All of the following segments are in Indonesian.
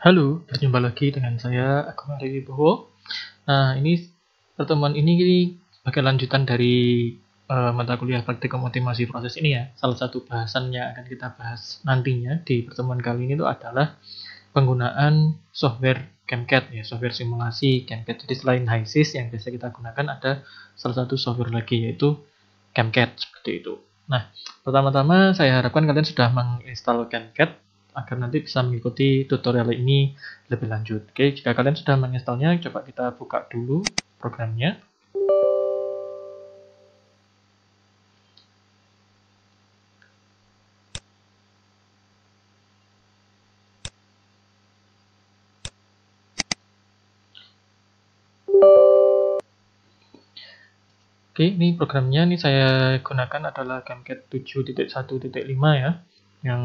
Halo, berjumpa lagi dengan saya Agung Arif Wibowo. Nah, ini pertemuan ini sebagai lanjutan dari uh, mata kuliah praktikum optimasi proses ini ya. Salah satu bahasan yang akan kita bahas nantinya di pertemuan kali ini itu adalah penggunaan software CamCat ya, software simulasi CamCat. Jadi selain HiSys yang biasa kita gunakan ada salah satu software lagi yaitu CamCat seperti itu. Nah, pertama-tama saya harapkan kalian sudah menginstal CamCat agar nanti bisa mengikuti tutorial ini lebih lanjut. Oke, jika kalian sudah menginstalnya, coba kita buka dulu programnya. Oke, ini programnya ini saya gunakan adalah GameCat 7.1.5 ya, yang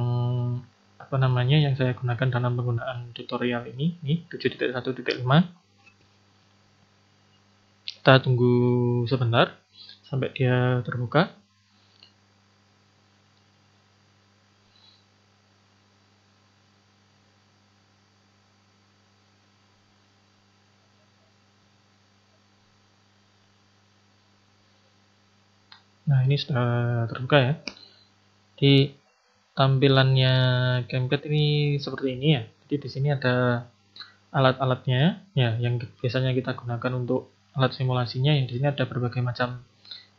apa namanya yang saya gunakan dalam penggunaan tutorial ini ini 7.1.5 kita tunggu sebentar sampai dia terbuka Nah, ini sudah terbuka ya. Di tampilannya gamepad ini seperti ini ya. Jadi di sini ada alat-alatnya ya yang biasanya kita gunakan untuk alat simulasinya yang di sini ada berbagai macam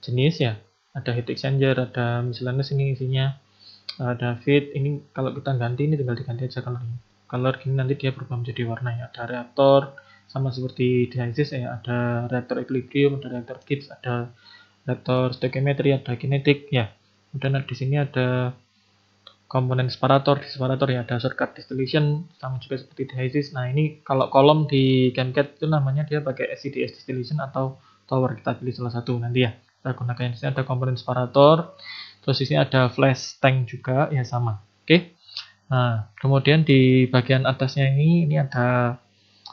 jenis ya. Ada heat exchanger, ada miscellaneous ini isinya ada fit ini kalau kita ganti ini tinggal diganti aja color ini. Color ini nanti dia berubah menjadi warna ya. Ada reaktor sama seperti di diasis ya ada reaktor equilibrium, ada reaktor Gibbs, ada reaktor stoichiometry, ada kinetik ya. Kemudian di sini ada komponen separator, di separator ya ada shortcut distillation sama juga seperti dehesis Nah ini kalau kolom di CamCat itu namanya dia pakai SCDS distillation atau tower kita pilih salah satu nanti ya. Kita gunakan sini ada komponen separator, terus di ada flash tank juga ya sama. Oke. Okay. Nah kemudian di bagian atasnya ini ini ada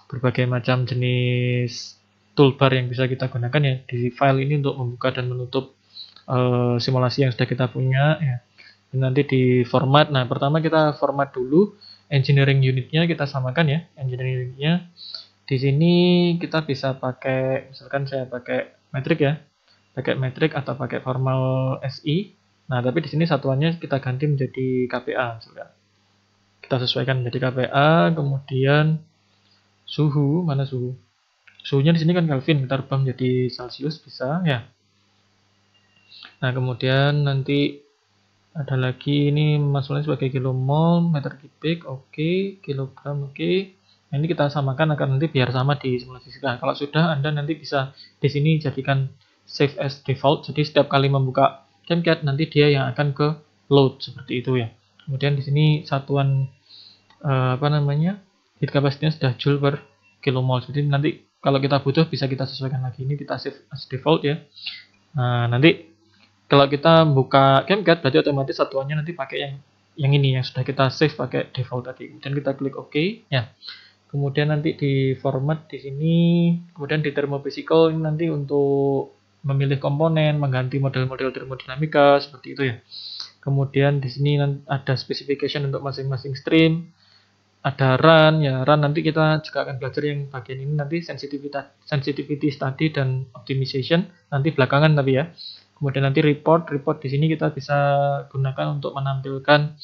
berbagai macam jenis toolbar yang bisa kita gunakan ya di file ini untuk membuka dan menutup uh, simulasi yang sudah kita punya ya nanti di format nah pertama kita format dulu engineering unitnya kita samakan ya engineering unitnya di sini kita bisa pakai misalkan saya pakai metrik ya pakai metrik atau pakai formal SI nah tapi di sini satuannya kita ganti menjadi KPA misalkan kita sesuaikan menjadi KPA kemudian suhu mana suhu suhunya di sini kan Kelvin kita rubah menjadi Celsius bisa ya nah kemudian nanti ada lagi ini masuknya sebagai mol meter kubik oke okay. kilogram oke okay. nah, ini kita samakan agar nanti biar sama di simulasi kita kalau sudah anda nanti bisa di sini jadikan save as default jadi setiap kali membuka CamCat nanti dia yang akan ke load seperti itu ya kemudian di sini satuan uh, apa namanya heat capacity sudah joule per mol jadi nanti kalau kita butuh bisa kita sesuaikan lagi ini kita save as default ya nah, nanti kalau kita buka GameGuard berarti otomatis satuannya nanti pakai yang yang ini yang sudah kita save pakai default tadi Kemudian kita klik OK ya kemudian nanti di format di sini kemudian di thermophysical ini nanti untuk memilih komponen mengganti model-model termodinamika seperti itu ya kemudian di sini ada specification untuk masing-masing stream ada run ya run nanti kita juga akan belajar yang bagian ini nanti sensitivitas sensitivity study dan optimization nanti belakangan tapi ya kemudian nanti report report di sini kita bisa gunakan untuk menampilkan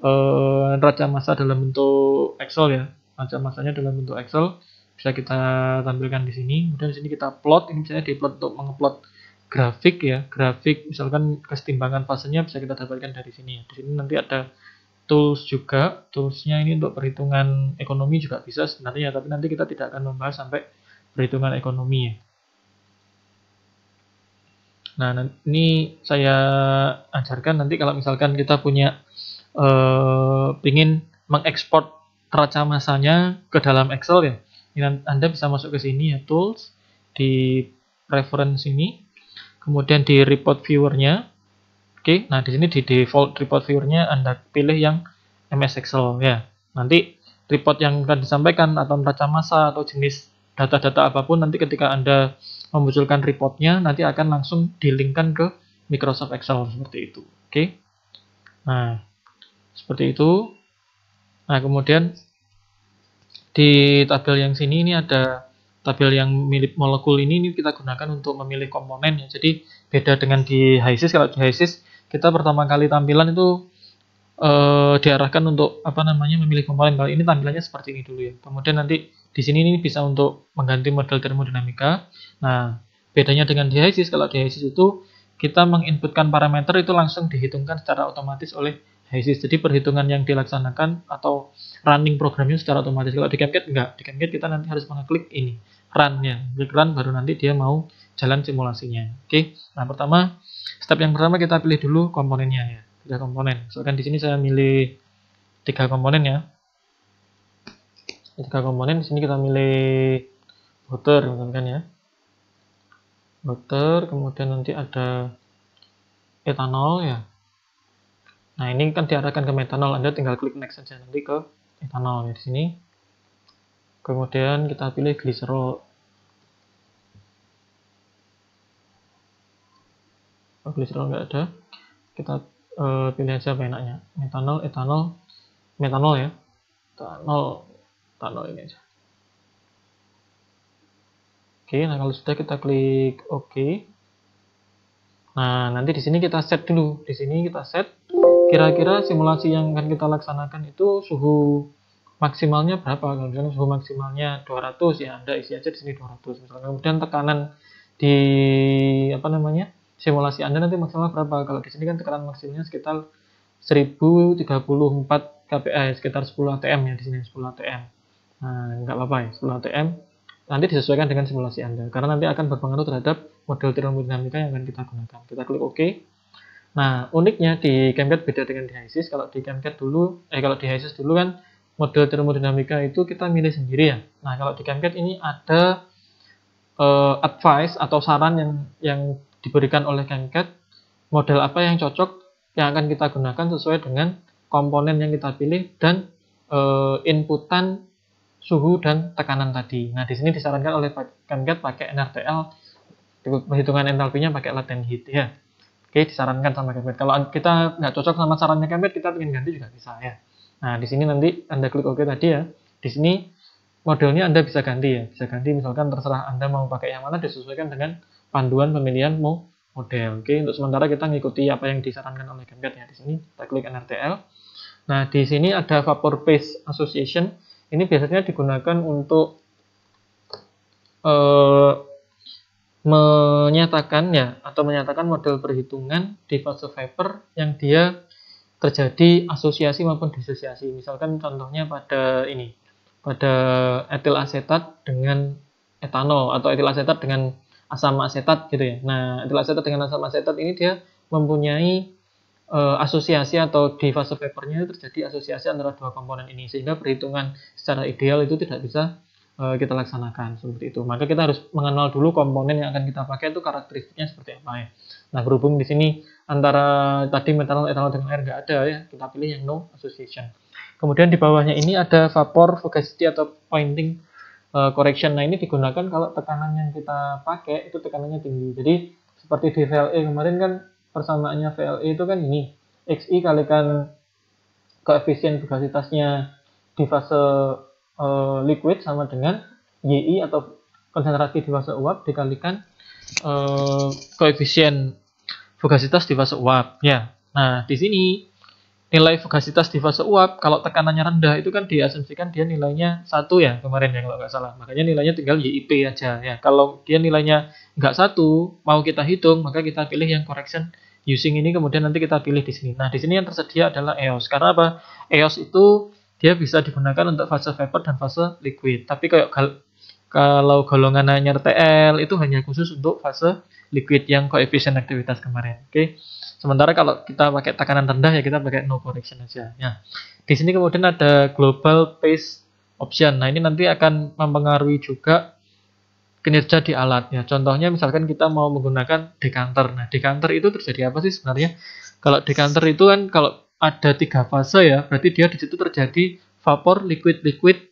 uh, eh, raca masa dalam bentuk Excel ya raca masanya dalam bentuk Excel bisa kita tampilkan di sini kemudian di sini kita plot ini misalnya di plot untuk mengeplot grafik ya grafik misalkan kesetimbangan fasenya bisa kita dapatkan dari sini ya. di sini nanti ada tools juga toolsnya ini untuk perhitungan ekonomi juga bisa sebenarnya tapi nanti kita tidak akan membahas sampai perhitungan ekonomi ya. Nah, ini saya ajarkan nanti kalau misalkan kita punya eh, ingin mengekspor raca masanya ke dalam Excel ya. Ini Anda bisa masuk ke sini ya, tools, di reference ini, kemudian di report viewernya. Oke, nah di sini di default report viewernya Anda pilih yang MS Excel ya. Nanti report yang akan disampaikan atau raca masa atau jenis data-data apapun nanti ketika Anda memunculkan reportnya nanti akan langsung dilingkan ke Microsoft Excel seperti itu oke okay? nah seperti itu nah kemudian di tabel yang sini ini ada tabel yang milik molekul ini ini kita gunakan untuk memilih komponen ya jadi beda dengan di HISIS kalau di HISIS kita pertama kali tampilan itu e, diarahkan untuk apa namanya memilih komponen kalau ini tampilannya seperti ini dulu ya kemudian nanti di sini ini bisa untuk mengganti model termodinamika. Nah, bedanya dengan dihesis, kalau dihesis itu kita menginputkan parameter itu langsung dihitungkan secara otomatis oleh dihesis. Jadi perhitungan yang dilaksanakan atau running programnya secara otomatis. Kalau di CamCat enggak, di CamCat kita nanti harus mengklik ini run run-nya. Klik run baru nanti dia mau jalan simulasinya. Oke. Nah, pertama step yang pertama kita pilih dulu komponennya ya. Tiga komponen. Misalkan di sini saya milih tiga komponen ya tiga komponen di sini kita milih router teman-teman kan ya router kemudian nanti ada etanol ya nah ini kan diarahkan ke metanol anda tinggal klik next saja nanti ke etanol ya di sini kemudian kita pilih gliserol oh, gliserol nggak ada kita uh, pilih aja apa enaknya metanol etanol metanol ya etanol taruh ini aja oke nah kalau sudah kita klik ok nah nanti di sini kita set dulu di sini kita set kira-kira simulasi yang akan kita laksanakan itu suhu maksimalnya berapa? Kalau misalnya suhu maksimalnya 200 ya Anda isi aja di sini 200. Misalnya kemudian tekanan di apa namanya? simulasi Anda nanti maksimal berapa? Kalau di sini kan tekanan maksimalnya sekitar 1034 kPa, sekitar 10 atm ya di sini 10 atm. Nah, nggak apa-apa ya, 10 ATM. Nanti disesuaikan dengan simulasi Anda, karena nanti akan berpengaruh terhadap model termodinamika yang akan kita gunakan. Kita klik OK. Nah, uniknya di ChemCAD beda dengan di HISIS. Kalau di ChemCAD dulu, eh kalau di HISIS dulu kan model termodinamika itu kita milih sendiri ya. Nah, kalau di ChemCAD ini ada uh, advice atau saran yang yang diberikan oleh ChemCAD model apa yang cocok yang akan kita gunakan sesuai dengan komponen yang kita pilih dan uh, inputan suhu dan tekanan tadi. Nah, di sini disarankan oleh Kangat pakai NRTL, perhitungan entalpinya pakai latent heat ya. Oke, disarankan sama Kangat. Kalau kita nggak cocok sama sarannya Kangat, kita ingin ganti juga bisa ya. Nah, di sini nanti Anda klik OK tadi ya. Di sini modelnya Anda bisa ganti ya. Bisa ganti misalkan terserah Anda mau pakai yang mana disesuaikan dengan panduan pemilihan mau model. Oke, untuk sementara kita ngikuti apa yang disarankan oleh Gambit ya di sini. Kita klik NRTL. Nah, di sini ada Vapor phase Association. Ini biasanya digunakan untuk menyatakan eh, menyatakannya atau menyatakan model perhitungan di fase Viper yang dia terjadi asosiasi maupun disosiasi. Misalkan contohnya pada ini, pada etil asetat dengan etanol atau etil asetat dengan asam asetat gitu ya. Nah, etil asetat dengan asam asetat ini dia mempunyai uh, asosiasi atau di fase papernya terjadi asosiasi antara dua komponen ini sehingga perhitungan secara ideal itu tidak bisa uh, kita laksanakan seperti itu maka kita harus mengenal dulu komponen yang akan kita pakai itu karakteristiknya seperti apa ya nah berhubung di sini antara tadi metanol etanol dengan air nggak ada ya kita pilih yang no association kemudian di bawahnya ini ada vapor fugacity atau pointing uh, correction nah ini digunakan kalau tekanan yang kita pakai itu tekanannya tinggi jadi seperti di VLE kemarin kan persamaannya VLE itu kan ini XI kalikan koefisien fugasitasnya di fase e, liquid sama dengan YI atau konsentrasi di fase uap dikalikan e, koefisien fugasitas di fase uap ya nah di sini nilai fugasitas di fase uap kalau tekanannya rendah itu kan diasumsikan dia nilainya satu ya kemarin ya kalau nggak salah makanya nilainya tinggal YIP aja ya kalau dia nilainya nggak satu mau kita hitung maka kita pilih yang correction using ini kemudian nanti kita pilih di sini nah di sini yang tersedia adalah EOS karena apa EOS itu dia bisa digunakan untuk fase vapor dan fase liquid tapi kayak gal kalau golongan nanya RTL itu hanya khusus untuk fase liquid yang koefisien aktivitas kemarin oke okay? Sementara kalau kita pakai tekanan rendah ya kita pakai no correction aja. ya di sini kemudian ada global pace option. Nah, ini nanti akan mempengaruhi juga kinerja di alat. Ya, contohnya misalkan kita mau menggunakan dekanter. Nah, dekanter itu terjadi apa sih sebenarnya? Kalau dekanter itu kan kalau ada tiga fase ya, berarti dia di situ terjadi vapor, liquid, liquid,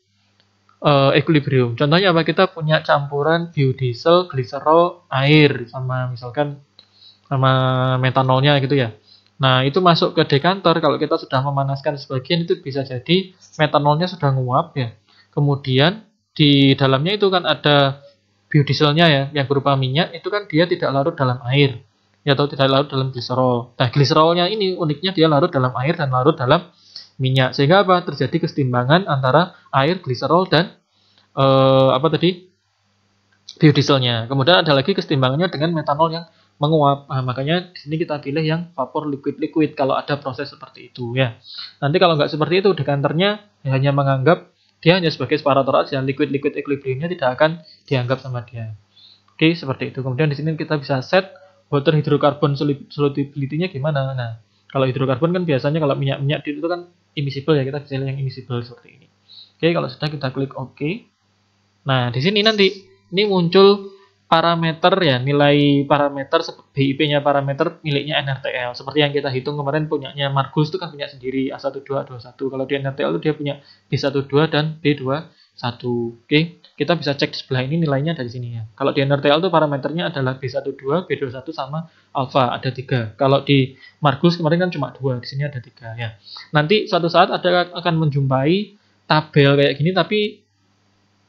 uh, equilibrium. Contohnya apa? Kita punya campuran biodiesel, gliserol, air, sama misalkan sama metanolnya gitu ya. Nah, itu masuk ke dekanter kalau kita sudah memanaskan sebagian itu bisa jadi metanolnya sudah nguap ya. Kemudian di dalamnya itu kan ada biodieselnya ya yang berupa minyak itu kan dia tidak larut dalam air ya atau tidak larut dalam gliserol. Nah, gliserolnya ini uniknya dia larut dalam air dan larut dalam minyak. Sehingga apa? Terjadi kesetimbangan antara air, gliserol dan eh, apa tadi? biodieselnya. Kemudian ada lagi kesetimbangannya dengan metanol yang menguap. Nah, makanya di sini kita pilih yang vapor liquid-liquid kalau ada proses seperti itu ya. Nanti kalau nggak seperti itu dekanternya hanya menganggap dia hanya sebagai separator aja, liquid-liquid equilibriumnya tidak akan dianggap sama dia. Oke, seperti itu. Kemudian di sini kita bisa set water hidrokarbon solubility-nya gimana. Nah, kalau hidrokarbon kan biasanya kalau minyak-minyak di itu kan immiscible ya, kita bisa yang immiscible seperti ini. Oke, kalau sudah kita klik OK. Nah, di sini nanti ini muncul parameter ya nilai parameter BIP-nya parameter miliknya NRTL seperti yang kita hitung kemarin punyanya Margus itu kan punya sendiri A12 A21 kalau di NRTL itu dia punya B12 dan B21 oke kita bisa cek di sebelah ini nilainya dari sini ya kalau di NRTL itu parameternya adalah B12 B21 sama alfa ada tiga kalau di Margus kemarin kan cuma dua di sini ada tiga ya nanti suatu saat ada akan menjumpai tabel kayak gini tapi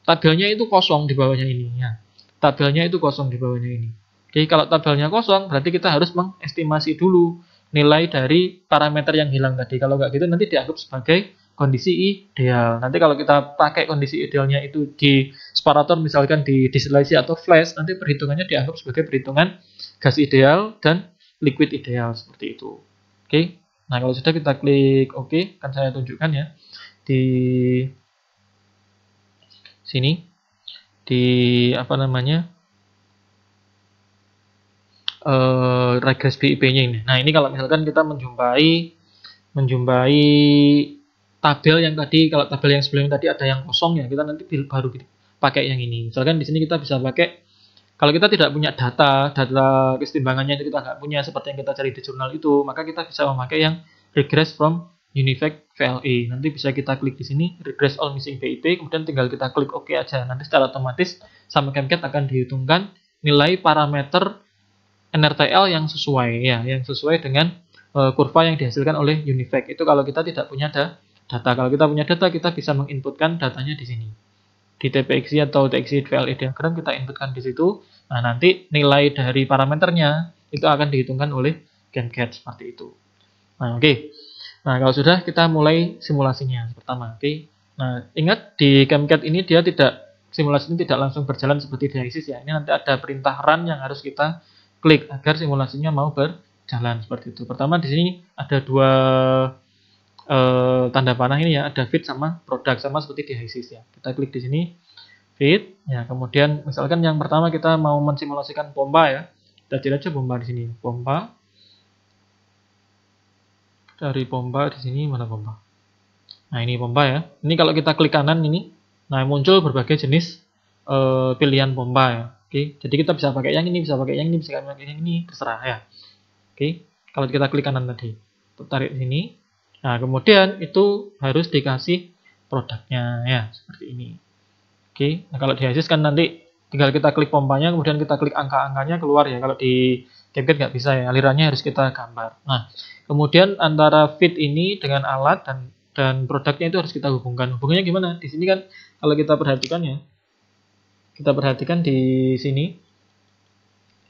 tabelnya itu kosong di bawahnya ini ya tabelnya itu kosong di bawahnya ini. Oke, kalau tabelnya kosong, berarti kita harus mengestimasi dulu nilai dari parameter yang hilang tadi. Kalau nggak gitu nanti dianggap sebagai kondisi ideal. Nanti kalau kita pakai kondisi idealnya itu di separator misalkan di distillasi atau flash, nanti perhitungannya dianggap sebagai perhitungan gas ideal dan liquid ideal seperti itu. Oke. Nah, kalau sudah kita klik OK, kan saya tunjukkan ya di sini di apa namanya uh, eh, regres BIP-nya ini. Nah ini kalau misalkan kita menjumpai menjumpai tabel yang tadi kalau tabel yang sebelumnya tadi ada yang kosong ya kita nanti baru pakai yang ini. Misalkan di sini kita bisa pakai kalau kita tidak punya data, data keseimbangannya itu kita nggak punya seperti yang kita cari di jurnal itu, maka kita bisa memakai yang regress from Unifact VLE. Nanti bisa kita klik di sini, regress all missing BIT, kemudian tinggal kita klik OK aja. Nanti secara otomatis sama CamCat akan dihitungkan nilai parameter NRTL yang sesuai ya, yang sesuai dengan uh, kurva yang dihasilkan oleh Unifact. Itu kalau kita tidak punya ada data. Kalau kita punya data, kita bisa menginputkan datanya di sini. Di TPXI atau TXI VLE diagram kita inputkan di situ. Nah, nanti nilai dari parameternya itu akan dihitungkan oleh GamCat seperti itu. Nah, oke. Okay. Nah, kalau sudah kita mulai simulasinya pertama. Oke. Nah, ingat di Camcat ini dia tidak simulasi ini tidak langsung berjalan seperti di ISIS ya. Ini nanti ada perintah run yang harus kita klik agar simulasinya mau berjalan seperti itu. Pertama di sini ada dua e, tanda panah ini ya, ada fit sama produk sama seperti di ISIS ya. Kita klik di sini fit ya. Kemudian misalkan yang pertama kita mau mensimulasikan pompa ya. Kita cari aja pompa di sini, pompa dari pompa di sini mana pompa? Nah ini pompa ya. Ini kalau kita klik kanan ini, nah muncul berbagai jenis e, pilihan pompa ya. Oke, jadi kita bisa pakai yang ini, bisa pakai yang ini, bisa pakai yang ini, terserah ya. Oke, kalau kita klik kanan tadi, tarik sini. Nah kemudian itu harus dikasih produknya ya seperti ini. Oke, nah kalau dihasilkan nanti tinggal kita klik pompanya, kemudian kita klik angka-angkanya keluar ya. Kalau di CapCut nggak bisa ya, alirannya harus kita gambar. Nah, kemudian antara fit ini dengan alat dan dan produknya itu harus kita hubungkan. Hubungannya gimana? Di sini kan kalau kita perhatikan ya, kita perhatikan di sini,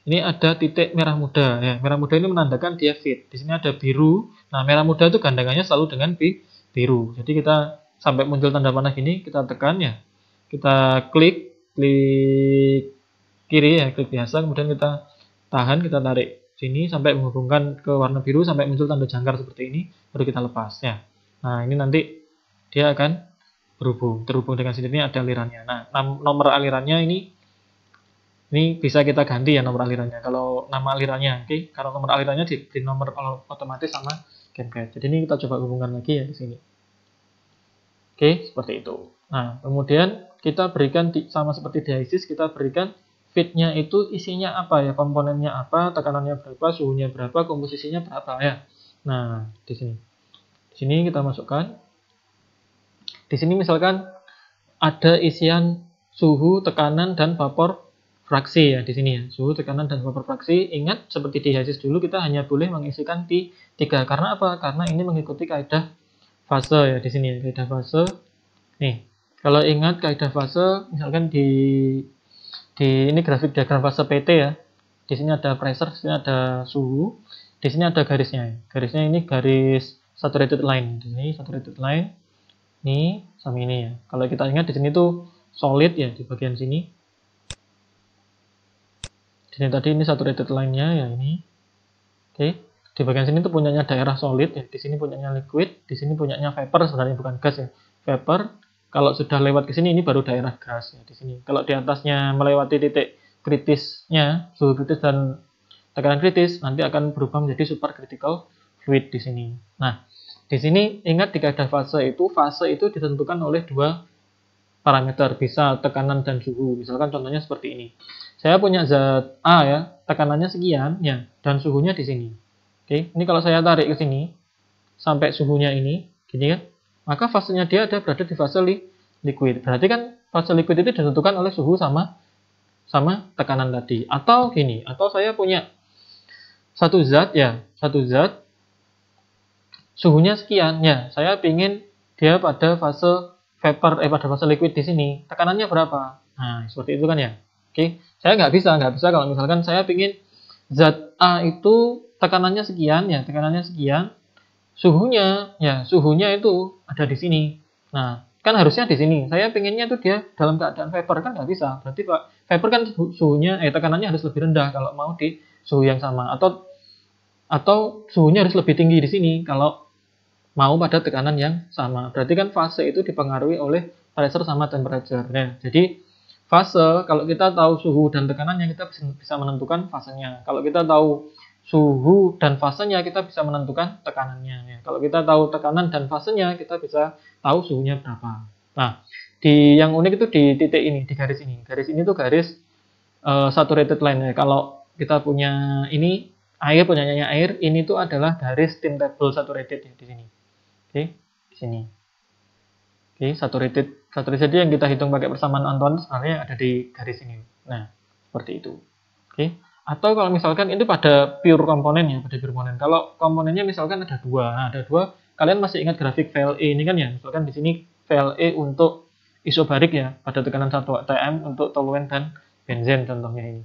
ini ada titik merah muda. Ya, merah muda ini menandakan dia fit. Di sini ada biru. Nah, merah muda itu gandangannya selalu dengan biru. Jadi kita sampai muncul tanda panah ini, kita tekan ya, kita klik, klik kiri ya, klik biasa, kemudian kita tahan kita tarik sini sampai menghubungkan ke warna biru sampai muncul tanda jangkar seperti ini baru kita lepas ya nah ini nanti dia akan berhubung terhubung dengan sendirinya ada alirannya nah nomor alirannya ini ini bisa kita ganti ya nomor alirannya kalau nama alirannya oke okay? kalau nomor alirannya di, di nomor otomatis sama gamepad jadi ini kita coba hubungkan lagi ya di sini oke okay, seperti itu nah kemudian kita berikan di, sama seperti diasis kita berikan fitnya itu isinya apa ya, komponennya apa, tekanannya berapa, suhunya berapa, komposisinya berapa ya. Nah, di sini. Di sini kita masukkan. Di sini misalkan ada isian suhu, tekanan, dan vapor fraksi ya di sini ya. Suhu, tekanan, dan vapor fraksi. Ingat, seperti di HASIS dulu kita hanya boleh mengisikan di tiga. Karena apa? Karena ini mengikuti kaidah fase ya di sini. Ya. Kaidah fase. Nih, kalau ingat kaidah fase, misalkan di di ini grafik diagram fase PT ya. Di sini ada pressure, di sini ada suhu, di sini ada garisnya. Garisnya ini garis saturated line. Di sini saturated line. Ini sama ini ya. Kalau kita ingat di sini tuh solid ya di bagian sini. Di sini tadi ini saturated line-nya ya ini. Oke. Okay. Di bagian sini tuh punyanya daerah solid ya. Di sini punyanya liquid, di sini punyanya vapor sebenarnya bukan gas ya. Vapor, kalau sudah lewat ke sini ini baru daerah grass ya di sini. Kalau di atasnya melewati titik kritisnya, suhu kritis dan tekanan kritis nanti akan berubah menjadi supercritical fluid di sini. Nah, di sini ingat di kaidah fase itu fase itu ditentukan oleh dua parameter bisa tekanan dan suhu. Misalkan contohnya seperti ini. Saya punya zat A ya, tekanannya sekian ya dan suhunya di sini. Oke, ini kalau saya tarik ke sini sampai suhunya ini, gini kan? Ya, maka fasenya dia ada berada di fase li liquid. Berarti kan fase liquid itu ditentukan oleh suhu sama sama tekanan tadi. Atau gini, atau saya punya satu zat ya, satu zat suhunya sekian ya. Saya pingin dia pada fase vapor eh pada fase liquid di sini. Tekanannya berapa? Nah, seperti itu kan ya. Oke, saya nggak bisa, nggak bisa kalau misalkan saya pingin zat A itu tekanannya sekian ya, tekanannya sekian, suhunya ya suhunya itu ada di sini nah kan harusnya di sini saya pengennya itu dia dalam keadaan vapor kan nggak bisa berarti pak vapor kan suhunya eh tekanannya harus lebih rendah kalau mau di suhu yang sama atau atau suhunya harus lebih tinggi di sini kalau mau pada tekanan yang sama berarti kan fase itu dipengaruhi oleh pressure sama temperature nah jadi fase kalau kita tahu suhu dan tekanannya kita bisa menentukan fasenya kalau kita tahu suhu dan fasenya kita bisa menentukan tekanannya. Ya, kalau kita tahu tekanan dan fasenya kita bisa tahu suhunya berapa. Nah, di yang unik itu di titik ini, di garis ini. Garis ini tuh garis uh, saturated line. Ya. Kalau kita punya ini air, punyanya air, ini tuh adalah garis table saturated ya, di sini. Oke, okay, di sini. Oke, okay, saturated saturated yang kita hitung pakai persamaan Antoine, sebenarnya ada di garis ini. Nah, seperti itu. Oke. Okay atau kalau misalkan itu pada pure komponen ya pada pure komponen kalau komponennya misalkan ada dua nah, ada dua kalian masih ingat grafik VLE ini kan ya misalkan di sini VLE untuk isobarik ya pada tekanan 1 atm untuk toluen dan benzen contohnya ini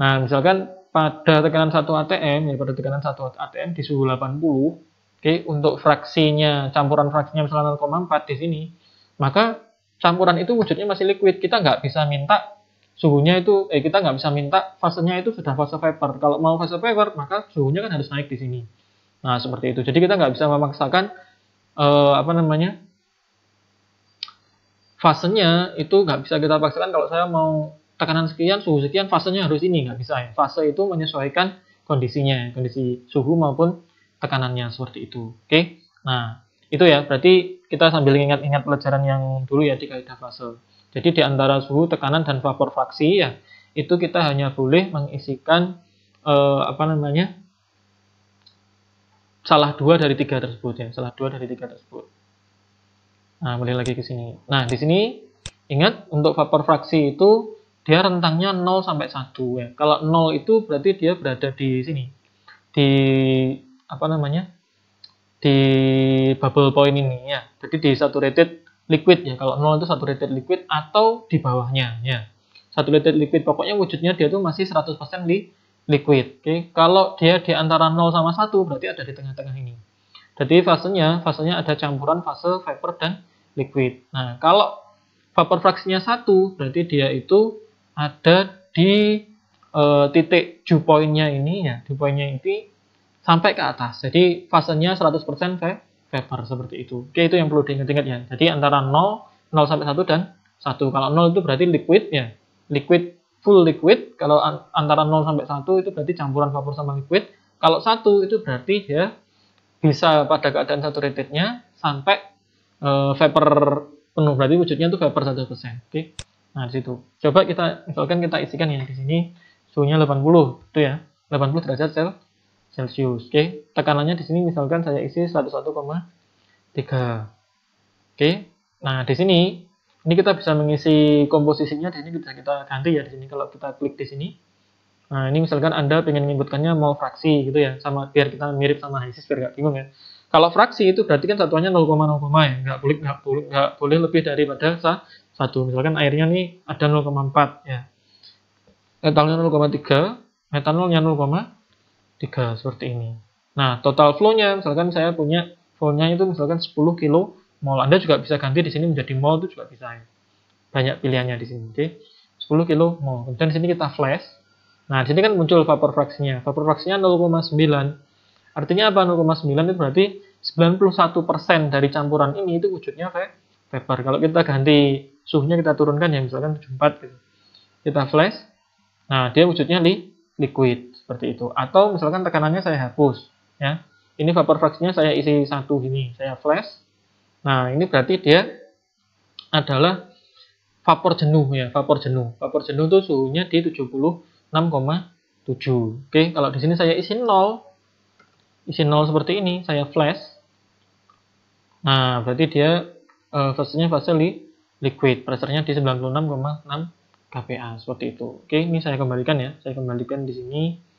nah misalkan pada tekanan 1 atm ya pada tekanan 1 atm di suhu 80 oke okay, untuk fraksinya campuran fraksinya misalkan 0,4 di sini maka campuran itu wujudnya masih liquid kita nggak bisa minta suhunya itu eh kita nggak bisa minta fasenya itu sudah fase vapor. Kalau mau fase vapor maka suhunya kan harus naik di sini. Nah seperti itu. Jadi kita nggak bisa memaksakan eh, apa namanya fasenya itu nggak bisa kita paksakan kalau saya mau tekanan sekian suhu sekian fasenya harus ini nggak bisa ya. Fase itu menyesuaikan kondisinya kondisi suhu maupun tekanannya seperti itu. Oke. Nah itu ya berarti kita sambil ingat-ingat pelajaran yang dulu ya di kaidah fase. Jadi di antara suhu, tekanan dan vapor fraksi ya, itu kita hanya boleh mengisikan eh, apa namanya? salah dua dari tiga tersebut ya, salah dua dari tiga tersebut. Nah, mulai lagi ke sini. Nah, di sini ingat untuk vapor fraksi itu dia rentangnya 0 sampai 1 ya. Kalau 0 itu berarti dia berada di sini. Di apa namanya? di bubble point ini ya. Jadi di saturated liquid ya kalau 0 itu saturated liquid atau di bawahnya ya Satu liter liquid pokoknya wujudnya dia tuh masih 100% li liquid oke okay. kalau dia di antara 0 sama 1 berarti ada di tengah-tengah ini jadi fasenya fasenya ada campuran fase vapor dan liquid nah kalau vapor fraksinya satu berarti dia itu ada di e, titik dew pointnya ini ya dew pointnya ini sampai ke atas jadi fasenya 100% vapor paper seperti itu. Oke, itu yang perlu diingat-ingat ya. Jadi antara 0, 0 sampai 1 dan 1. Kalau 0 itu berarti liquid ya. Liquid full liquid. Kalau antara 0 sampai 1 itu berarti campuran vapor sama liquid. Kalau 1 itu berarti ya bisa pada keadaan saturatednya sampai e, vapor penuh berarti wujudnya itu vapor 1%. Oke. Nah, di situ. Coba kita misalkan kita isikan ya di sini suhunya 80 itu ya. 80 derajat Celcius Celcius. Oke, okay? tekanannya di sini misalkan saya isi 101,3. Oke. Okay? Nah, di sini ini kita bisa mengisi komposisinya di sini bisa kita ganti ya di sini kalau kita klik di sini. Nah, ini misalkan Anda pengen menyebutkannya mau fraksi gitu ya, sama biar kita mirip sama hisis biar nggak bingung ya. Kalau fraksi itu berarti kan satuannya 0,0 ya, nggak boleh nggak boleh nggak boleh lebih daripada satu. Misalkan airnya nih ada 0,4 ya. Etanolnya 0,3, metanolnya 3 seperti ini. Nah, total flow-nya, misalkan saya punya flow-nya itu misalkan 10 kilo mol. Anda juga bisa ganti di sini menjadi mol itu juga bisa. Banyak pilihannya di sini. Oke. 10 kilo mol. Kemudian di sini kita flash. Nah, di sini kan muncul vapor fraksinya. Vapor fraksinya 0,9. Artinya apa 0,9 itu berarti 91% dari campuran ini itu wujudnya kayak vapor. Kalau kita ganti suhunya kita turunkan ya misalkan 74 gitu. Kita flash. Nah, dia wujudnya li liquid seperti itu atau misalkan tekanannya saya hapus ya ini vapor fraksinya saya isi satu gini saya flash nah ini berarti dia adalah vapor jenuh ya vapor jenuh vapor jenuh itu suhunya di 76,7 oke kalau di sini saya isi 0 isi 0 seperti ini saya flash nah berarti dia uh, eh, fasenya fase li liquid pressure-nya di 96,6 kPa seperti itu oke ini saya kembalikan ya saya kembalikan di sini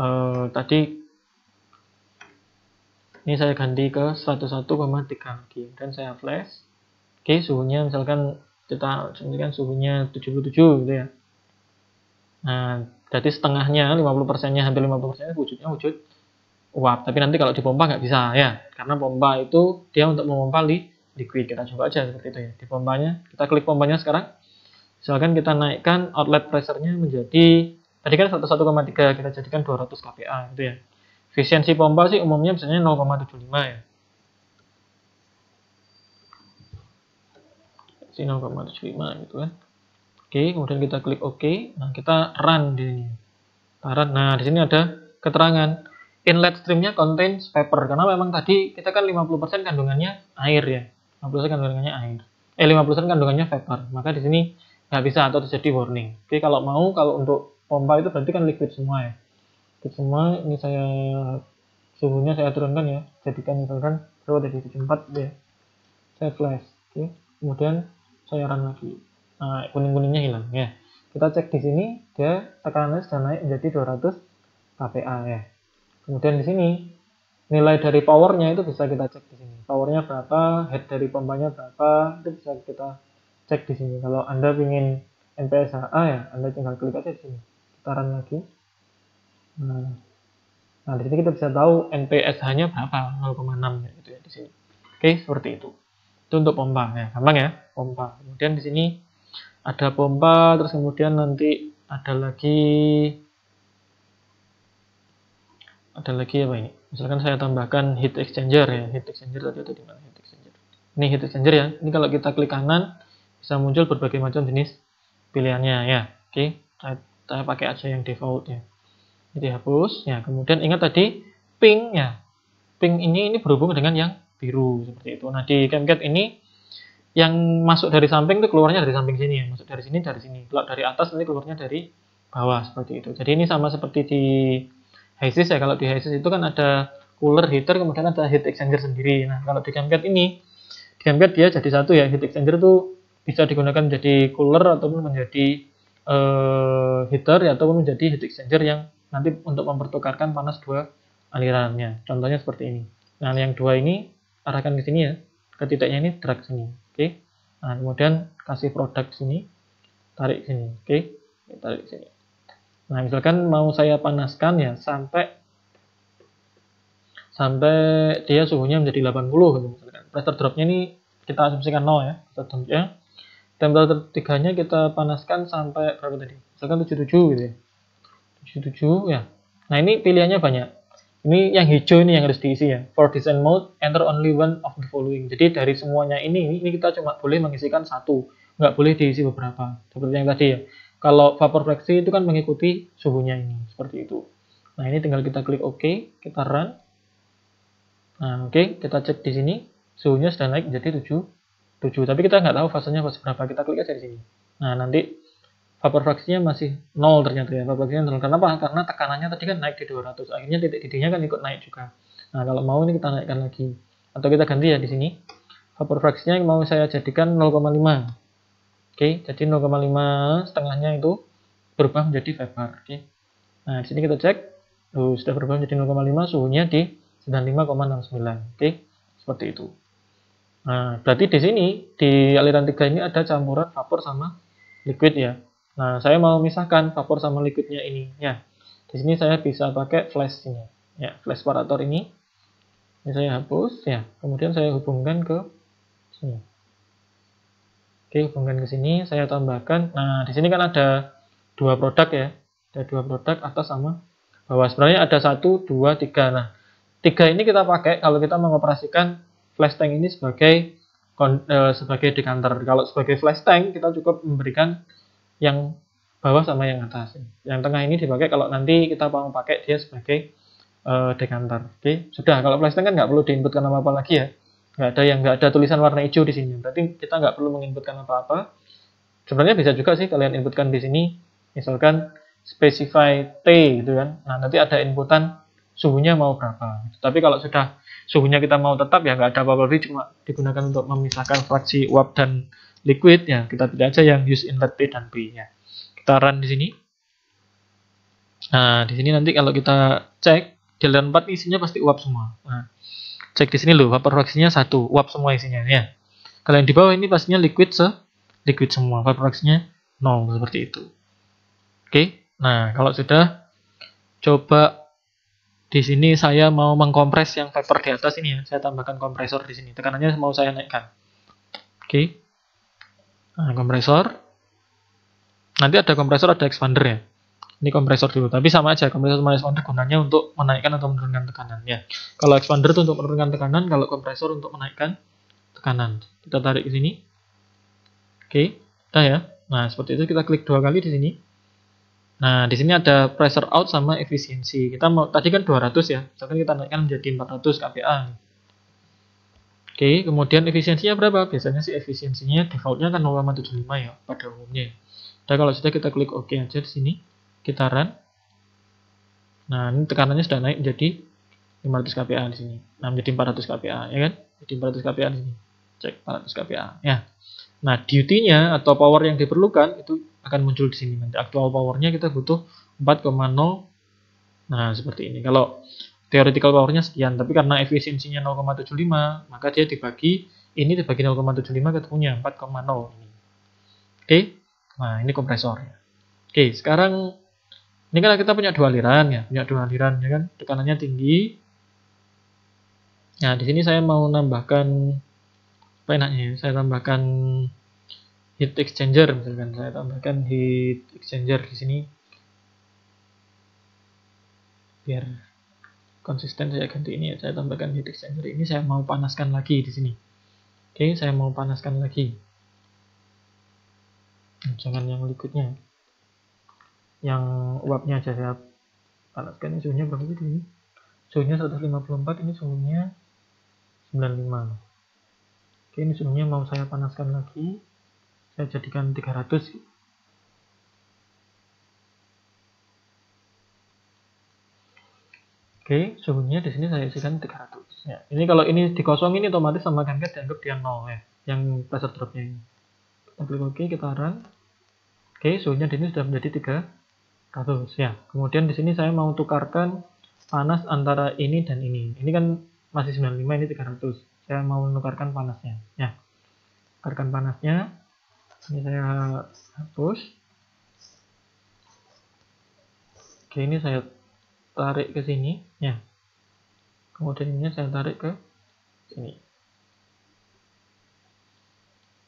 uh, tadi ini saya ganti ke 101,3 G dan saya flash oke okay, suhunya misalkan kita misalkan suhunya 77 gitu ya nah jadi setengahnya 50 persennya hampir 50 persennya wujudnya wujud uap tapi nanti kalau dipompa nggak bisa ya karena pompa itu dia untuk memompa li liquid kita coba aja seperti itu ya di pompanya kita klik pompanya sekarang misalkan kita naikkan outlet pressure nya menjadi Tadi kan 101,3 kita jadikan 200 kPa gitu ya. Efisiensi pompa sih umumnya biasanya 0,75 ya. Si 0,75 gitu kan. Oke, kemudian kita klik OK. Nah, kita run di sini. Run. Nah, di sini ada keterangan inlet streamnya contains paper karena memang tadi kita kan 50% kandungannya air ya 50% kandungannya air eh 50% kandungannya paper. maka di sini nggak bisa atau terjadi warning oke kalau mau kalau untuk pompa itu berarti kan liquid semua ya liquid semua ini saya suhunya saya turunkan ya jadikan misalkan berapa tadi 74 ya saya flash oke okay. kemudian saya run lagi nah, kuning kuningnya hilang ya kita cek di sini dia tekanannya sudah naik menjadi 200 kPa ya kemudian di sini nilai dari powernya itu bisa kita cek di sini powernya berapa head dari pompanya berapa itu bisa kita cek di sini kalau anda ingin NPSHA ya anda tinggal klik aja di sini putaran lagi nah, nah di sini kita bisa tahu NPSH-nya berapa 0,6 ya, gitu ya di sini oke seperti itu itu untuk pompa ya gampang ya pompa kemudian di sini ada pompa terus kemudian nanti ada lagi ada lagi apa ini misalkan saya tambahkan heat exchanger ya heat exchanger tadi ada di mana heat exchanger ini heat exchanger ya ini kalau kita klik kanan bisa muncul berbagai macam jenis pilihannya ya oke okay kita pakai aja yang default ya jadi hapus ya kemudian ingat tadi ping ya ping ini ini berhubung dengan yang biru seperti itu nah di CamCut ini yang masuk dari samping itu keluarnya dari samping sini ya masuk dari sini dari sini kalau dari atas nanti keluarnya dari bawah seperti itu jadi ini sama seperti di Hisis ya kalau di Hisis itu kan ada cooler heater kemudian ada heat exchanger sendiri nah kalau di CamCut ini di CamCut dia jadi satu ya heat exchanger itu bisa digunakan menjadi cooler ataupun menjadi uh, heater ya, ataupun menjadi heat exchanger yang nanti untuk mempertukarkan panas dua alirannya. Contohnya seperti ini. Nah, yang dua ini arahkan ke sini ya. Ke titiknya ini drag sini. Oke. Okay. Nah, kemudian kasih produk sini, tarik sini. Oke. Okay. Tarik sini. Nah, misalkan mau saya panaskan ya sampai sampai dia suhunya menjadi 80 gitu misalkan. Pressure dropnya ini kita asumsikan 0 ya, pressure drop-nya temperatur tiganya kita panaskan sampai berapa tadi? Misalkan 77 gitu ya. 77 ya. Nah, ini pilihannya banyak. Ini yang hijau ini yang harus diisi ya. For design mode, enter only one of the following. Jadi dari semuanya ini, ini kita cuma boleh mengisikan satu. Nggak boleh diisi beberapa. Seperti yang tadi ya. Kalau vapor fleksi itu kan mengikuti suhunya ini. Seperti itu. Nah, ini tinggal kita klik OK. Kita run. Nah, oke. Okay. Kita cek di sini. Suhunya sudah naik jadi 7 7. Tapi kita nggak tahu fasenya fase berapa. Kita klik aja di sini. Nah, nanti vapor fraksinya masih 0 ternyata ya. Vapor fraksinya 0. apa? Karena tekanannya tadi kan naik di 200. Akhirnya titik didihnya kan ikut naik juga. Nah, kalau mau ini kita naikkan lagi. Atau kita ganti ya di sini. Vapor fraksinya mau saya jadikan 0,5. Oke, jadi 0,5 setengahnya itu berubah menjadi vapor. Oke. Nah, di sini kita cek. Oh, sudah berubah menjadi 0,5, suhunya di 95,69. Oke, seperti itu. Nah, berarti di sini di aliran tiga ini ada campuran vapor sama liquid ya. Nah, saya mau misahkan vapor sama liquidnya ini ya. Di sini saya bisa pakai flash ini ya, flash separator ini. Ini saya hapus ya. Kemudian saya hubungkan ke sini. Oke, hubungkan ke sini, saya tambahkan. Nah, di sini kan ada dua produk ya. Ada dua produk atas sama bawah. Sebenarnya ada satu, dua, tiga. Nah, tiga ini kita pakai kalau kita mengoperasikan flash tank ini sebagai eh, sebagai dekanter. Kalau sebagai flash tank kita cukup memberikan yang bawah sama yang atas. Yang tengah ini dipakai kalau nanti kita mau pakai dia sebagai uh, eh, dekanter. Oke, sudah. Kalau flash tank kan nggak perlu diinputkan apa-apa lagi ya. Nggak ada yang nggak ada tulisan warna hijau di sini. Berarti kita nggak perlu menginputkan apa-apa. Sebenarnya bisa juga sih kalian inputkan di sini. Misalkan specify T gitu kan. Nah, nanti ada inputan suhunya mau berapa. Tapi kalau sudah suhunya kita mau tetap ya nggak ada bubble bridge cuma digunakan untuk memisahkan fraksi uap dan liquid ya kita pilih aja yang use inlet P dan P nya kita run di sini nah di sini nanti kalau kita cek jalan layer 4 isinya pasti uap semua nah, cek di sini loh vapor fraksinya satu uap semua isinya ya kalau yang di bawah ini pastinya liquid se liquid semua vapor fraksinya nol seperti itu oke nah kalau sudah coba di sini saya mau mengkompres yang paper di atas ini ya. Saya tambahkan kompresor di sini. Tekanannya mau saya naikkan. Oke. Okay. Nah, kompresor. Nanti ada kompresor, ada expander ya. Ini kompresor dulu. Tapi sama aja, kompresor sama expander gunanya untuk menaikkan atau menurunkan tekanan ya. Kalau expander itu untuk menurunkan tekanan, kalau kompresor untuk menaikkan tekanan. Kita tarik ke sini. Oke, okay. Sudah ya. Nah, seperti itu kita klik dua kali di sini. Nah, di sini ada pressure out sama efisiensi. Kita mau tadi kan 200 ya. Misalkan kita naikkan menjadi 400 kPa. Oke, kemudian efisiensinya berapa? Biasanya sih efisiensinya defaultnya kan 0,75 ya pada umumnya. Dan nah, kalau sudah kita klik OK aja di sini, kita run. Nah, ini tekanannya sudah naik menjadi 500 kPa di sini. Nah, menjadi 400 kPa, ya kan? Jadi 400 kPa di sini. Cek 400 kPa, ya. Nah, duty-nya atau power yang diperlukan itu akan muncul di sini nanti actual powernya kita butuh 4,0 nah seperti ini kalau theoretical powernya sekian tapi karena efisiensinya 0,75 maka dia dibagi ini dibagi 0,75 ketemunya 4,0 oke oke nah ini kompresornya oke sekarang ini kan kita punya dua aliran ya punya dua aliran ya kan tekanannya tinggi nah di sini saya mau nambahkan apa enaknya ya? saya tambahkan heat exchanger misalkan saya tambahkan heat exchanger di sini biar konsisten saya ganti ini ya saya tambahkan heat exchanger ini saya mau panaskan lagi di sini oke saya mau panaskan lagi jangan yang liquidnya yang uapnya aja saya panaskan ini suhunya berapa sih ini suhunya 154 ini suhunya 95 oke ini suhunya mau saya panaskan lagi saya jadikan 300 Oke, suhunya di sini saya isikan 300. Ya, ini kalau ini dikosong ini otomatis sama kita dianggap dia nol ya, yang pressure dropnya ini. Kita klik OK, kita run. Oke, suhunya di sini sudah menjadi 300 ya. Kemudian di sini saya mau tukarkan panas antara ini dan ini. Ini kan masih 95, ini 300. Saya mau menukarkan panasnya. Ya, tukarkan panasnya ini saya hapus oke ini saya tarik ke sini ya kemudian ini saya tarik ke sini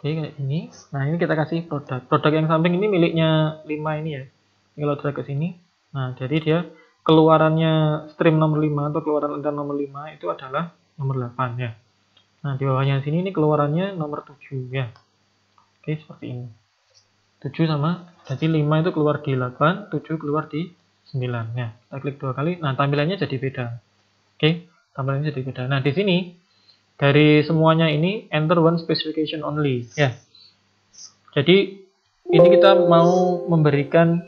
oke kayak ini nah ini kita kasih produk produk yang samping ini miliknya 5 ini ya ini kalau tarik ke sini nah jadi dia keluarannya stream nomor 5 atau keluaran rentan nomor 5 itu adalah nomor 8 ya nah di bawahnya sini ini keluarannya nomor 7 ya Oke, seperti ini. 7 sama, jadi 5 itu keluar di 8, 7 keluar di 9. Nah, kita klik dua kali. Nah, tampilannya jadi beda. Oke, tampilannya jadi beda. Nah, di sini, dari semuanya ini, enter one specification only. Ya, jadi ini kita mau memberikan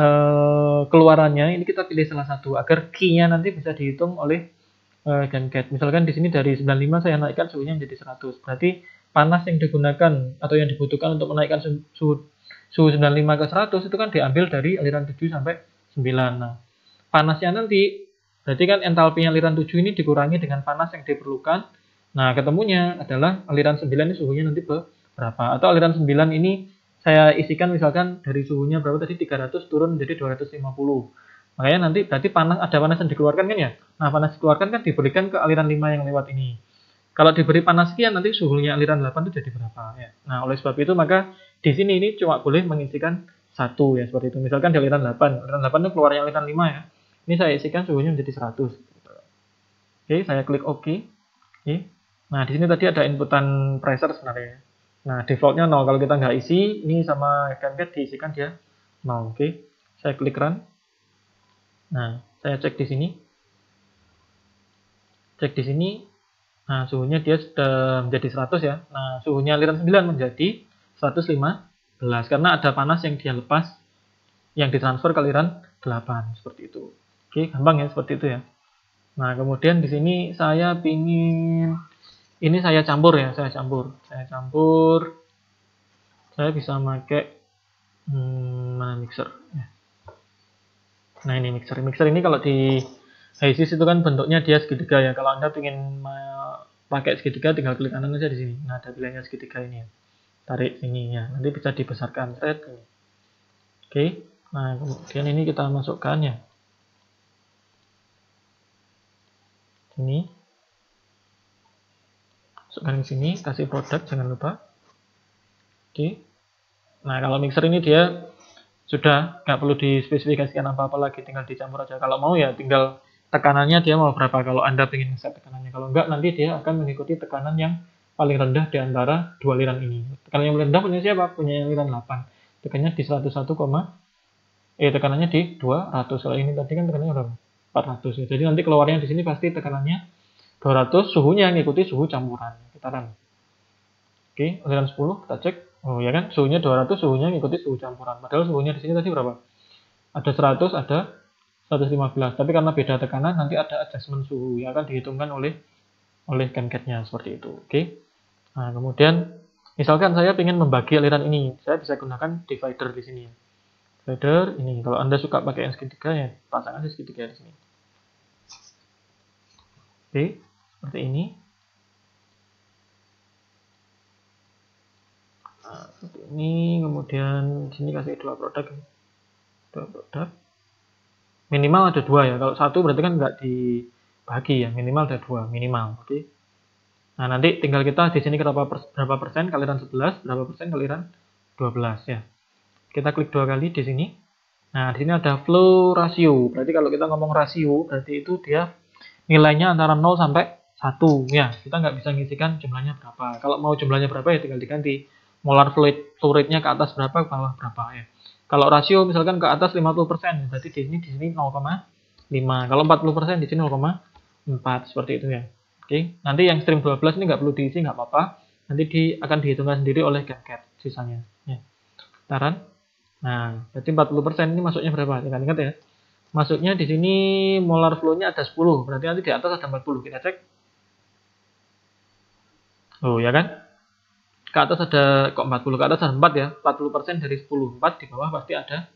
uh, keluarannya, ini kita pilih salah satu, agar key-nya nanti bisa dihitung oleh uh, Misalkan di sini dari 95 saya naikkan suhunya menjadi 100. Berarti panas yang digunakan atau yang dibutuhkan untuk menaikkan suhu, suhu 95 ke 100 itu kan diambil dari aliran 7 sampai 9. Nah, panasnya nanti berarti kan entalpi aliran 7 ini dikurangi dengan panas yang diperlukan. Nah, ketemunya adalah aliran 9 ini suhunya nanti berapa? Atau aliran 9 ini saya isikan misalkan dari suhunya berapa tadi 300 turun menjadi 250. Makanya nanti berarti panas ada panas yang dikeluarkan kan ya. Nah, panas dikeluarkan kan diberikan ke aliran 5 yang lewat ini. Kalau diberi panas sekian nanti suhunya aliran 8 itu jadi berapa ya. Nah, oleh sebab itu maka di sini ini cuma boleh mengisikan satu ya seperti itu. Misalkan di aliran 8, aliran 8 itu keluarnya aliran 5 ya. Ini saya isikan suhunya menjadi 100. Oke, saya klik OK. Oke. Nah, di sini tadi ada inputan pressure sebenarnya. Nah, defaultnya 0. Kalau kita nggak isi, ini sama CamCat diisikan dia 0. Oke, saya klik Run. Nah, saya cek di sini. Cek di sini, Nah, suhunya dia sudah menjadi 100 ya. Nah, suhunya aliran 9 menjadi 115 karena ada panas yang dia lepas yang ditransfer ke aliran 8 seperti itu. Oke, gampang ya seperti itu ya. Nah, kemudian di sini saya pingin ini saya campur ya, saya campur. Saya campur saya bisa pakai hmm, mana mixer Nah, ini mixer. Mixer ini kalau di ISIS itu kan bentuknya dia segitiga ya. Kalau Anda ingin pakai segitiga, tinggal klik kanan aja di sini. Nah, ada pilihannya segitiga ini ya. Tarik ininya. Nanti bisa dibesarkan. Set. Oke. Nah, kemudian ini kita masukkan ya. Ini. Masukkan ke sini. Kasih produk, jangan lupa. Oke. Nah, kalau mixer ini dia sudah nggak perlu dispesifikasikan apa-apa lagi. Tinggal dicampur aja. Kalau mau ya tinggal tekanannya dia mau berapa kalau Anda ingin set tekanannya. Kalau enggak nanti dia akan mengikuti tekanan yang paling rendah di antara dua liran ini. Tekanan yang paling rendah punya siapa? Punya yang liran 8. Tekanannya di 101, eh tekanannya di 200. Kalau ini tadi kan tekanannya berapa? 400 ya. Jadi nanti keluarnya di sini pasti tekanannya 200, suhunya ngikuti suhu campuran. Kita run. Oke, aliran 10 kita cek. Oh ya kan, suhunya 200, suhunya ngikuti suhu campuran. Padahal suhunya di sini tadi berapa? Ada 100, ada 115 tapi karena beda tekanan nanti ada adjustment suhu yang akan dihitungkan oleh oleh camcatnya seperti itu oke okay? nah kemudian misalkan saya ingin membagi aliran ini saya bisa gunakan divider di sini divider ini kalau anda suka pakai yang segitiga ya pasang aja segitiga di sini oke okay, seperti ini nah, seperti ini kemudian sini kasih dua produk dua produk minimal ada dua ya. Kalau satu berarti kan nggak dibagi ya. Minimal ada dua, minimal. Oke. Okay. Nah, nanti tinggal kita di sini berapa, berapa persen kaliran 11, berapa persen kaliran 12 ya. Kita klik dua kali di sini. Nah, di sini ada flow ratio. Berarti kalau kita ngomong rasio, berarti itu dia nilainya antara 0 sampai 1 ya. Kita nggak bisa ngisikan jumlahnya berapa. Kalau mau jumlahnya berapa ya tinggal diganti. Molar fluid, fluidnya ke atas berapa, ke bawah berapa ya. Kalau rasio misalkan ke atas 50%, berarti di sini di sini 0,5. Kalau 40% di sini 0,4 seperti itu ya. Oke, nanti yang stream 12 ini nggak perlu diisi nggak apa-apa. Nanti di, akan dihitungkan sendiri oleh gadget sisanya. Ya. Taran. Nah, berarti 40% ini masuknya berapa? ingat ingat ya. Masuknya di sini molar flow-nya ada 10, berarti nanti di atas ada 40. Kita cek. Oh, ya kan? ke atas ada kok 40 ke atas ada 4 ya 40 dari 10 4 di bawah pasti ada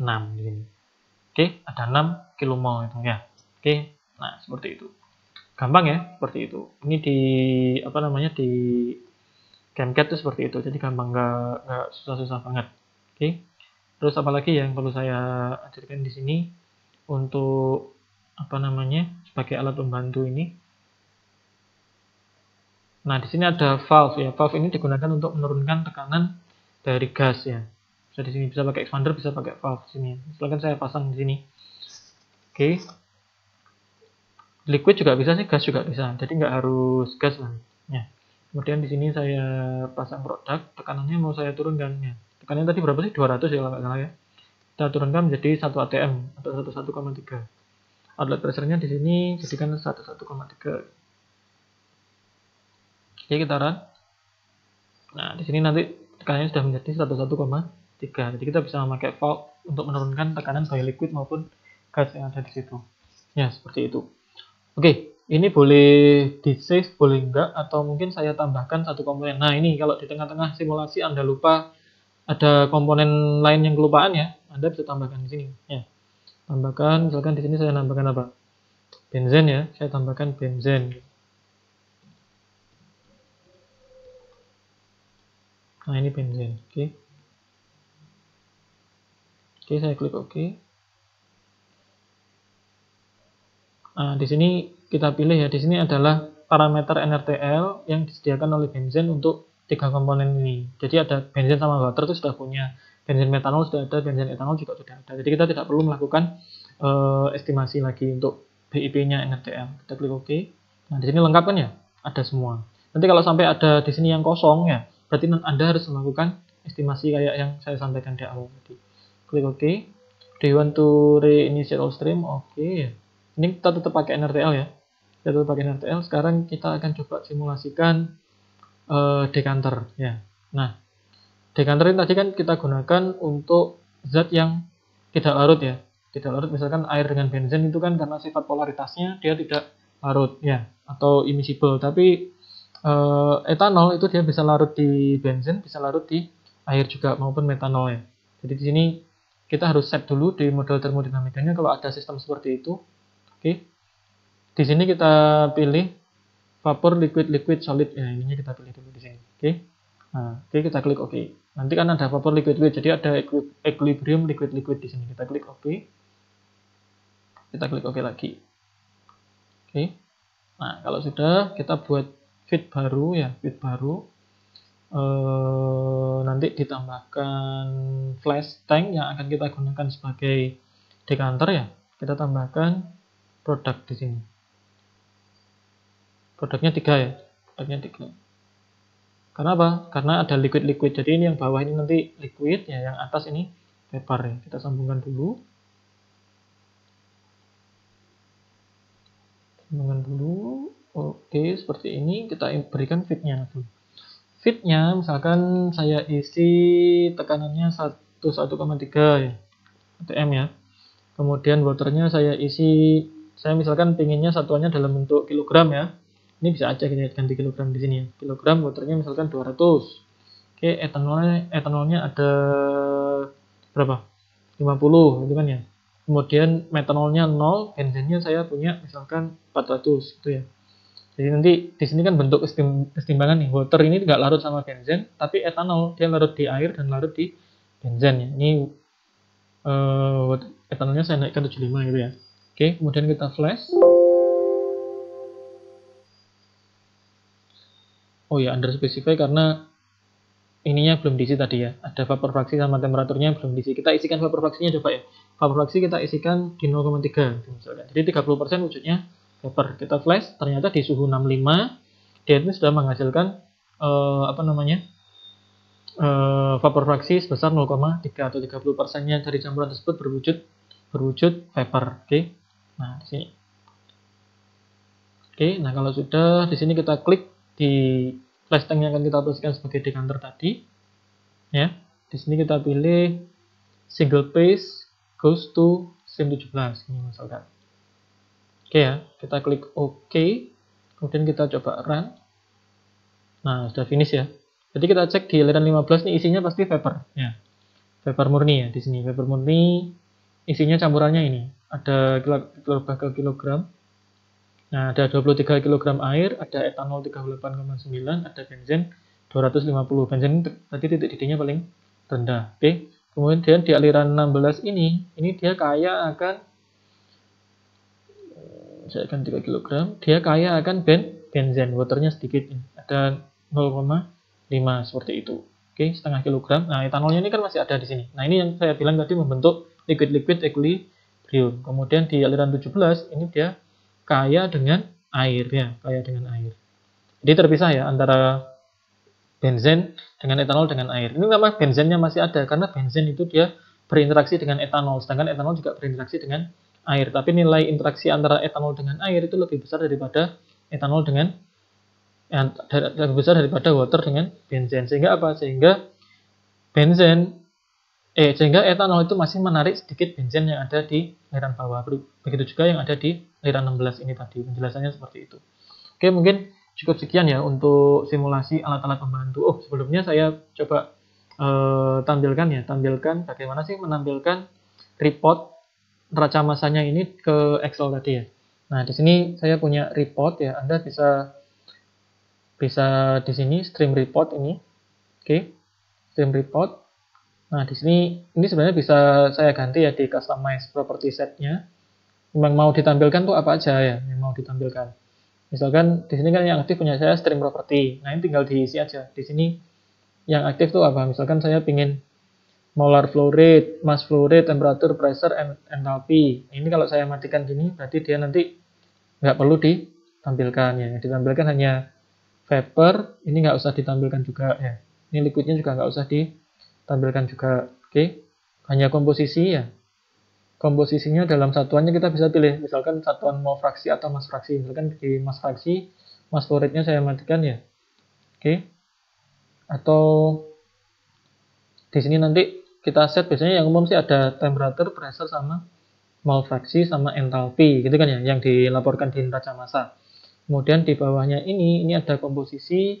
6 gitu. oke ada 6 kilomol itu ya oke nah seperti itu gampang ya seperti itu ini di apa namanya di GameCat itu seperti itu jadi gampang nggak susah-susah banget oke terus apalagi yang perlu saya ajarkan di sini untuk apa namanya sebagai alat pembantu ini Nah, di sini ada valve ya. Valve ini digunakan untuk menurunkan tekanan dari gas ya. Bisa di sini bisa pakai expander, bisa pakai valve di sini. Silakan saya pasang di sini. Oke. Okay. Liquid juga bisa sih, gas juga bisa. Jadi nggak harus gas lah. Ya. Kemudian di sini saya pasang produk, tekanannya mau saya turunkan ya. Tekanannya tadi berapa sih? 200 ya kalau nggak salah ya. Kita turunkan menjadi 1 atm atau 11,3. Outlet pressure-nya di sini jadikan 11,3. Oke, iya, kita run. Nah, di sini nanti tekanannya sudah menjadi 101,3. Jadi kita bisa memakai valve untuk menurunkan tekanan baik liquid maupun gas yang ada di situ. Ya, seperti itu. Oke, ini boleh di save, boleh enggak, atau mungkin saya tambahkan satu komponen. Nah, ini kalau di tengah-tengah simulasi Anda lupa ada komponen lain yang kelupaan ya, Anda bisa tambahkan di sini. Ya, tambahkan, misalkan di sini saya tambahkan apa? Benzen ya, saya tambahkan benzen. nah ini benzen oke okay. oke okay, saya klik oke okay. nah, di sini kita pilih ya di sini adalah parameter NRTL yang disediakan oleh benzen untuk tiga komponen ini jadi ada benzen sama water itu sudah punya benzen metanol sudah ada benzen etanol juga sudah ada jadi kita tidak perlu melakukan uh, estimasi lagi untuk BIP-nya NRTL kita klik OK nah di sini lengkap kan ya ada semua nanti kalau sampai ada di sini yang kosong ya berarti Anda harus melakukan estimasi kayak yang saya sampaikan di awal tadi. Klik OK. Do you want to reinitiate all stream? Oke. Okay. Ini kita tetap pakai NRTL ya. Kita tetap pakai NRTL. Sekarang kita akan coba simulasikan uh, decanter ya. Nah, decanter ini tadi kan kita gunakan untuk zat yang tidak larut ya. Tidak larut misalkan air dengan benzen itu kan karena sifat polaritasnya dia tidak larut ya atau immiscible. Tapi uh, etanol itu dia bisa larut di bensin bisa larut di air juga maupun metanol ya Jadi di sini kita harus set dulu di model termodinamikanya kalau ada sistem seperti itu. Oke. Okay. Di sini kita pilih vapor, liquid, liquid, solid. Ya, ini kita pilih dulu di sini. Oke. Okay. Nah, oke okay, kita klik oke. Nanti kan ada vapor, liquid, liquid. Jadi ada equilibrium liquid, liquid di sini. Kita klik oke. Kita klik oke lagi. Oke. Nah, kalau sudah kita buat Fit baru ya fit baru e, nanti ditambahkan flash tank yang akan kita gunakan sebagai decanter ya kita tambahkan produk di sini produknya tiga ya produknya tiga karena apa karena ada liquid liquid jadi ini yang bawah ini nanti liquid ya yang atas ini paper ya kita sambungkan dulu sambungkan dulu Oke, seperti ini kita berikan fitnya dulu. Fitnya misalkan saya isi tekanannya 1,3 ya, atm ya. Kemudian waternya saya isi, saya misalkan pinginnya satuannya dalam bentuk kilogram ya. Ini bisa aja kita ganti kilogram di sini ya. Kilogram waternya misalkan 200. Oke, etanolnya, etanolnya ada berapa? 50 gitu kan ya. Kemudian metanolnya 0, benzennya saya punya misalkan 400 gitu ya. Jadi nanti di sini kan bentuk kesetimbangan nih. Water ini tidak larut sama benzen, tapi etanol dia larut di air dan larut di benzen ya. Ini uh, etanolnya saya naikkan 75 gitu ya. Oke, kemudian kita flash. Oh ya, under specify karena ininya belum diisi tadi ya. Ada vapor fraksi sama temperaturnya belum diisi. Kita isikan vapor fraksinya coba ya. Vapor fraksi kita isikan di 0,3 misalnya. Jadi 30% wujudnya paper kita flash ternyata di suhu 65 dia itu sudah menghasilkan uh, apa namanya uh, vapor fraksi sebesar 0,3 atau 30 persennya dari campuran tersebut berwujud berwujud vapor oke okay. nah di sini oke okay, nah kalau sudah di sini kita klik di flash tank yang akan kita tuliskan sebagai decanter tadi ya di sini kita pilih single phase goes to sim 17 ini misalkan Oke ya, kita klik OK. Kemudian kita coba run. Nah, sudah finish ya. Jadi kita cek di layar 15 ini isinya pasti vapor. Ya. Vapor murni ya di sini. Vapor murni isinya campurannya ini. Ada kilogram ke kilogram. Nah, ada 23 kg air, ada etanol 38,9, ada benzen 250. Benzen tadi titik didihnya paling rendah. Oke. Kemudian di aliran 16 ini, ini dia kaya akan misalkan 3 kg, dia kaya akan ben benzen, waternya sedikit, ada 0,5 seperti itu. Oke, setengah kilogram. Nah, etanolnya ini kan masih ada di sini. Nah, ini yang saya bilang tadi membentuk liquid-liquid equilibrium. Kemudian di aliran 17, ini dia kaya dengan air ya, kaya dengan air. Jadi terpisah ya antara benzen dengan etanol dengan air. Ini nama benzennya masih ada karena benzen itu dia berinteraksi dengan etanol, sedangkan etanol juga berinteraksi dengan air. Tapi nilai interaksi antara etanol dengan air itu lebih besar daripada etanol dengan lebih besar daripada water dengan benzen. Sehingga apa? Sehingga benzen eh sehingga etanol itu masih menarik sedikit benzen yang ada di aliran bawah. Begitu juga yang ada di aliran 16 ini tadi. Penjelasannya seperti itu. Oke, mungkin cukup sekian ya untuk simulasi alat-alat pembantu. Oh, sebelumnya saya coba eh, tampilkan ya, tampilkan bagaimana sih menampilkan report neraca masanya ini ke Excel tadi ya. Nah, di sini saya punya report ya. Anda bisa bisa di sini stream report ini. Oke. Okay. Stream report. Nah, di sini ini sebenarnya bisa saya ganti ya di customize property setnya. Memang mau ditampilkan tuh apa aja ya yang mau ditampilkan. Misalkan di sini kan yang aktif punya saya stream property. Nah, ini tinggal diisi aja. Di sini yang aktif tuh apa? Misalkan saya pingin molar flow rate, mass flow rate, temperature, pressure, and enthalpy. Ini kalau saya matikan gini, berarti dia nanti nggak perlu ditampilkan ya. Ditampilkan hanya vapor, ini nggak usah ditampilkan juga ya. Ini liquidnya juga nggak usah ditampilkan juga. Oke, hanya komposisi ya. Komposisinya dalam satuannya kita bisa pilih, misalkan satuan mau fraksi atau mass fraksi. Misalkan di mass fraksi, mass flow rate-nya saya matikan ya. Oke, atau di sini nanti kita set biasanya yang umum sih ada temperatur, pressure sama mol fraksi sama entalpi gitu kan ya yang dilaporkan di neraca massa. Kemudian di bawahnya ini ini ada komposisi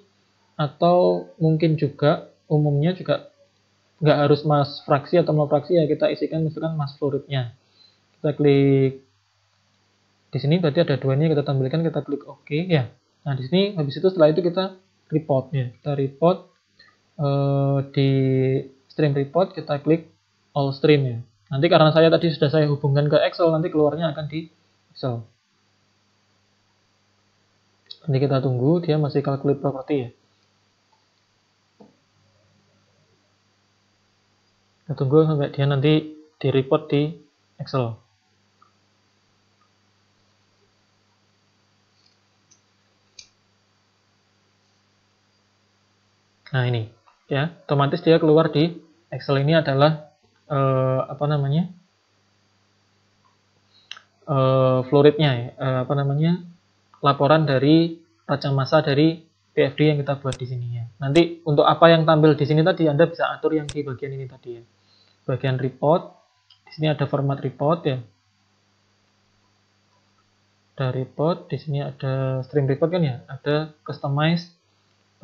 atau mungkin juga umumnya juga nggak harus mas fraksi atau mol fraksi ya kita isikan misalkan mas fluoridnya. Kita klik di sini berarti ada dua ini kita tampilkan kita klik OK ya. Nah di sini habis itu setelah itu kita report ya kita report uh, di stream report kita klik all stream ya nanti karena saya tadi sudah saya hubungkan ke Excel nanti keluarnya akan di Excel nanti kita tunggu dia masih calculate properti. ya kita tunggu sampai dia nanti di report di Excel Nah ini ya otomatis dia keluar di Excel ini adalah uh, apa namanya eh, rate-nya ya uh, apa namanya laporan dari raca masa dari PFD yang kita buat di sini ya. Nanti untuk apa yang tampil di sini tadi Anda bisa atur yang di bagian ini tadi ya. Bagian report, di sini ada format report ya. Ada report, di sini ada stream report kan ya, ada customize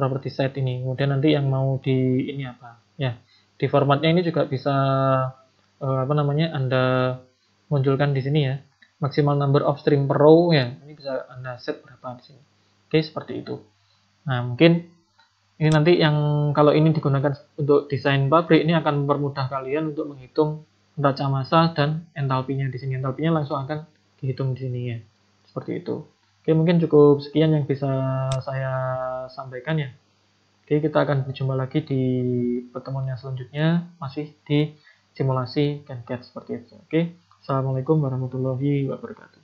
property site ini kemudian nanti yang mau di ini apa ya di formatnya ini juga bisa uh, apa namanya anda munculkan di sini ya maksimal number of stream per row ya ini bisa anda set berapa di sini oke seperti itu nah mungkin ini nanti yang kalau ini digunakan untuk desain pabrik ini akan mempermudah kalian untuk menghitung baca massa dan entalpinya di sini entalpinya langsung akan dihitung di sini ya seperti itu Oke, mungkin cukup sekian yang bisa saya sampaikan ya. Oke, kita akan berjumpa lagi di pertemuan yang selanjutnya, masih di simulasi CanCat seperti itu. Oke, Assalamualaikum warahmatullahi wabarakatuh.